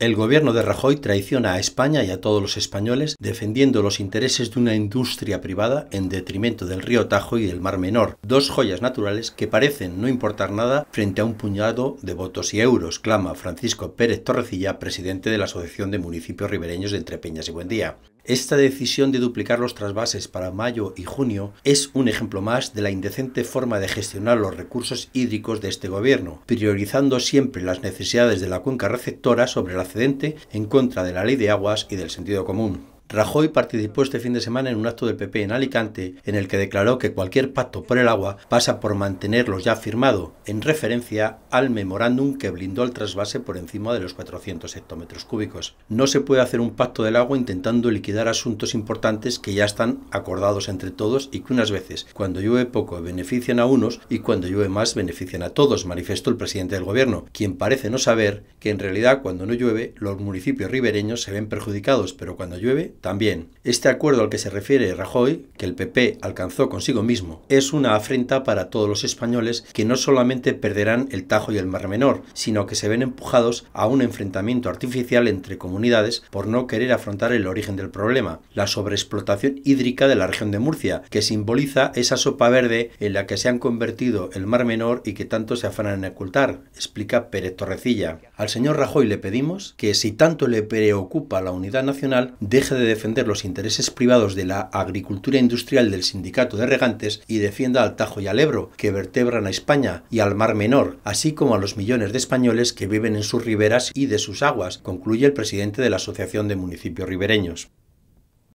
El gobierno de Rajoy traiciona a España y a todos los españoles defendiendo los intereses de una industria privada en detrimento del río Tajo y del Mar Menor, dos joyas naturales que parecen no importar nada frente a un puñado de votos y euros, clama Francisco Pérez Torrecilla, presidente de la Asociación de Municipios Ribereños de Entre Peñas y Buendía. Esta decisión de duplicar los trasvases para mayo y junio es un ejemplo más de la indecente forma de gestionar los recursos hídricos de este gobierno, priorizando siempre las necesidades de la cuenca receptora sobre el accedente en contra de la ley de aguas y del sentido común. Rajoy participó este fin de semana en un acto del PP en Alicante, en el que declaró que cualquier pacto por el agua pasa por mantenerlo ya firmado, en referencia al memorándum que blindó el trasvase por encima de los 400 hectómetros cúbicos. No se puede hacer un pacto del agua intentando liquidar asuntos importantes que ya están acordados entre todos y que unas veces, cuando llueve poco, benefician a unos y cuando llueve más, benefician a todos, manifestó el presidente del gobierno, quien parece no saber que en realidad cuando no llueve, los municipios ribereños se ven perjudicados, pero cuando llueve, también. Este acuerdo al que se refiere Rajoy, que el PP alcanzó consigo mismo, es una afrenta para todos los españoles que no solamente perderán el Tajo y el Mar Menor, sino que se ven empujados a un enfrentamiento artificial entre comunidades por no querer afrontar el origen del problema, la sobreexplotación hídrica de la región de Murcia, que simboliza esa sopa verde en la que se han convertido el Mar Menor y que tanto se afanan en ocultar, explica Pérez Torrecilla. Al señor Rajoy le pedimos que si tanto le preocupa la unidad nacional, deje de defender los intereses privados de la agricultura industrial del sindicato de regantes y defienda al Tajo y al Ebro, que vertebran a España y al Mar Menor, así como a los millones de españoles que viven en sus riberas y de sus aguas, concluye el presidente de la Asociación de Municipios Ribereños.